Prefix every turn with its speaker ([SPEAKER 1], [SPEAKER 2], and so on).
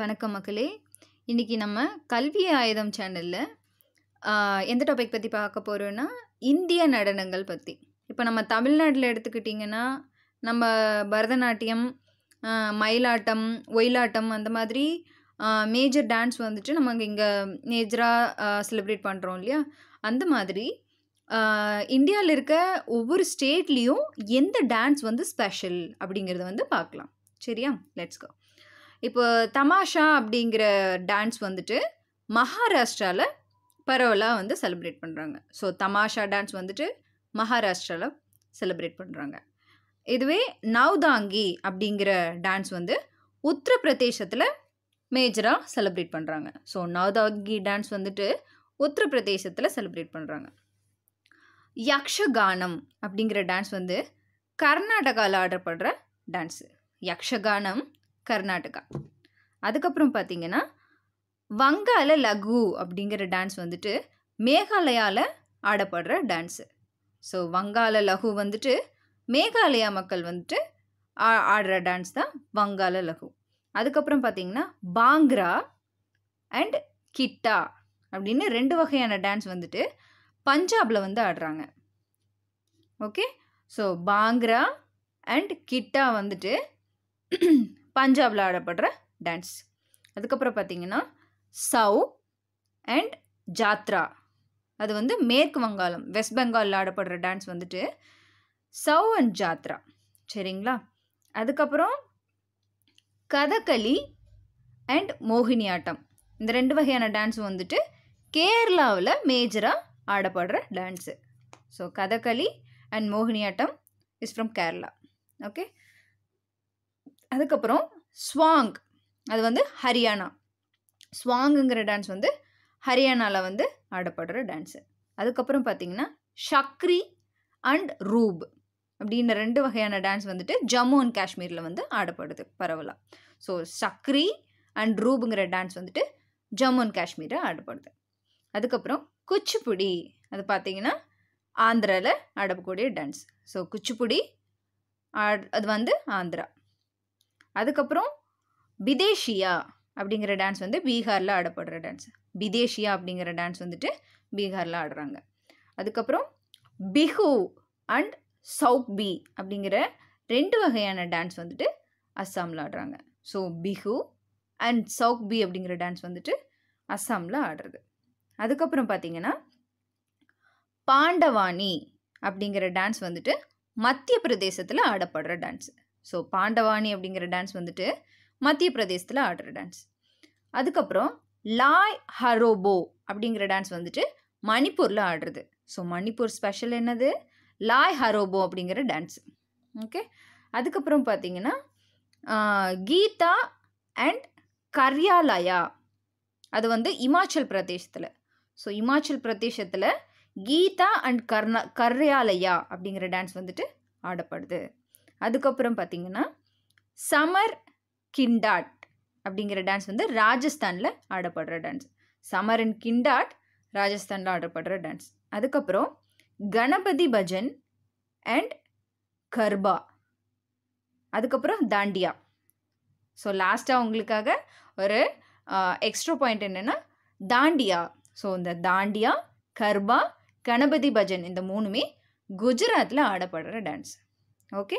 [SPEAKER 1] வணக்கம் மக்களே இன்றைக்கி நம்ம கல்வி ஆயுதம் சேனலில் எந்த டாபிக் பற்றி பார்க்க போகிறோன்னா இந்திய நடனங்கள் பற்றி இப்போ நம்ம தமிழ்நாட்டில் எடுத்துக்கிட்டிங்கன்னா நம்ம பரதநாட்டியம் மயிலாட்டம் ஒயிலாட்டம் அந்த மாதிரி மேஜர் டான்ஸ் வந்துட்டு நம்ம இங்கே மேஜராக செலிப்ரேட் பண்ணுறோம் இல்லையா அந்த மாதிரி இந்தியாவில் இருக்க ஒவ்வொரு ஸ்டேட்லேயும் எந்த டான்ஸ் வந்து ஸ்பெஷல் அப்படிங்கிறத வந்து பார்க்கலாம் சரியா லெட்ஸ் கோ இப்போ தமாஷா அப்படிங்கிற டான்ஸ் வந்துட்டு மகாராஷ்டிராவில் பரவலாக வந்து செலிப்ரேட் பண்ணுறாங்க ஸோ தமாஷா டான்ஸ் வந்துட்டு மகாராஷ்டிராவில் செலிப்ரேட் பண்ணுறாங்க இதுவே நவ்தாங்கி அப்படிங்கிற டான்ஸ் வந்து உத்தரப்பிரதேசத்தில் மேஜராக செலிப்ரேட் பண்ணுறாங்க ஸோ நவ்தாங்கி டான்ஸ் வந்துட்டு உத்தரப்பிரதேசத்தில் செலிப்ரேட் பண்ணுறாங்க யக்ஷகானம் அப்படிங்கிற டான்ஸ் வந்து கர்நாடகாவில் ஆடப்படுற டான்ஸு யக்ஷகானம் கர்நாடகா அதுக்கப்புறம் பார்த்தீங்கன்னா வங்கால லகு அப்படிங்கிற டான்ஸ் வந்துட்டு மேகாலயாவில் ஆடப்படுற டான்ஸு ஸோ வங்காள லகு வந்துட்டு மேகாலயா மக்கள் வந்துட்டு ஆடுற டான்ஸ் தான் வங்காள லகு அதுக்கப்புறம் பார்த்தீங்கன்னா பாங்க்ரா அண்ட் கிட்டா அப்படின்னு ரெண்டு வகையான டான்ஸ் வந்துட்டு பஞ்சாபில் வந்து ஆடுறாங்க okay so bhangra and giddha வந்துட்டு பஞ்சாபில் ஆடப்படுற டான்ஸ் அதுக்கப்புறம் பார்த்தீங்கன்னா சவு அண்ட் ஜாத்ரா அது வந்து மேற்கு வங்காளம் வெஸ்ட் பெங்காலில் ஆடப்படுற டான்ஸ் வந்துட்டு சவ் அண்ட் ஜாத்ரா சரிங்களா அதுக்கப்புறம் கதகளி அண்ட் மோகினி ஆட்டம் இந்த ரெண்டு வகையான டான்ஸ் வந்துட்டு கேரளாவில் மேஜராக ஆடப்படுற dance so Kathakali and Mohiniyattam is from Kerala okay அதுக்கப்புறம் ஸ்வாங் அது வந்து ஹரியானா ஸ்வாங்குங்கிற டான்ஸ் வந்து ஹரியானாவில் வந்து ஆடப்படுற டான்ஸு அதுக்கப்புறம் பார்த்திங்கன்னா ஷக்ரி அண்ட் ரூப் அப்படின்ற ரெண்டு வகையான டான்ஸ் வந்துட்டு ஜம்மு அண்ட் காஷ்மீரில் வந்து ஆடப்படுது பரவலாக ஸோ சக்ரி அண்ட் ரூபுங்கிற டான்ஸ் வந்துட்டு ஜம்மு அண்ட் காஷ்மீரில் ஆடப்படுது அதுக்கப்புறம் குச்சிப்புடி அது பார்த்தீங்கன்னா ஆந்திராவில் ஆடக்கூடிய டான்ஸ் ஸோ குச்சிப்புடி ஆட் அது வந்து ஆந்திரா அதுக்கப்புறம் பிதேஷியா அப்படிங்கிற டான்ஸ் வந்து பீகாரில் ஆடப்படுற டான்ஸ் பிதேஷியா அப்படிங்கிற டான்ஸ் வந்துட்டு பீகாரில் ஆடுறாங்க அதுக்கப்புறம் பிஹு அண்ட் சவுக் பி அப்படிங்கிற ரெண்டு வகையான டான்ஸ் வந்துட்டு அஸ்ஸாமில் ஆடுறாங்க ஸோ பிஹு அண்ட் சவுக் பி அப்படிங்கிற டான்ஸ் வந்துட்டு அஸ்ஸாமில் ஆடுறது அதுக்கப்புறம் பார்த்தீங்கன்னா பாண்டவாணி அப்படிங்கிற டான்ஸ் வந்துட்டு மத்திய பிரதேசத்தில் ஆடப்படுற டான்ஸு ஸோ பாண்டவாணி அப்படிங்கிற டான்ஸ் வந்துட்டு மத்திய பிரதேசத்தில் ஆடுற டான்ஸ் அதுக்கப்புறம் லாய் ஹரோபோ அப்படிங்கிற டான்ஸ் வந்துட்டு மணிப்பூரில் ஆடுறது ஸோ மணிப்பூர் ஸ்பெஷல் என்னது லாய் ஹரோபோ அப்படிங்கிற டான்ஸ் ஓகே அதுக்கப்புறம் பார்த்தீங்கன்னா கீதா அண்ட் கர்யாலயா அது வந்து இமாச்சல் பிரதேசத்தில் ஸோ இமாச்சல் பிரதேசத்தில் கீதா அண்ட் கர்ணா கர்யாலயா அப்படிங்கிற டான்ஸ் வந்துட்டு ஆடப்படுது அதுக்கப்புறம் பார்த்திங்கன்னா சமர் கிண்டாட் அப்படிங்கிற டான்ஸ் வந்து ராஜஸ்தானில் ஆடப்படுற டான்ஸ் சமர் அண்ட் கிண்டாட் ராஜஸ்தானில் ஆடப்படுற டான்ஸ் அதுக்கப்புறம் கணபதி பஜன் அண்ட் கர்பா அதுக்கப்புறம் தாண்டியா ஸோ லாஸ்ட்டாக உங்களுக்காக ஒரு எக்ஸ்ட்ரா பாயிண்ட் என்னென்னா தாண்டியா ஸோ இந்த தாண்டியா கர்பா கணபதி பஜன் இந்த மூணுமே குஜராத்தில் ஆடப்படுற டான்ஸ் ஓகே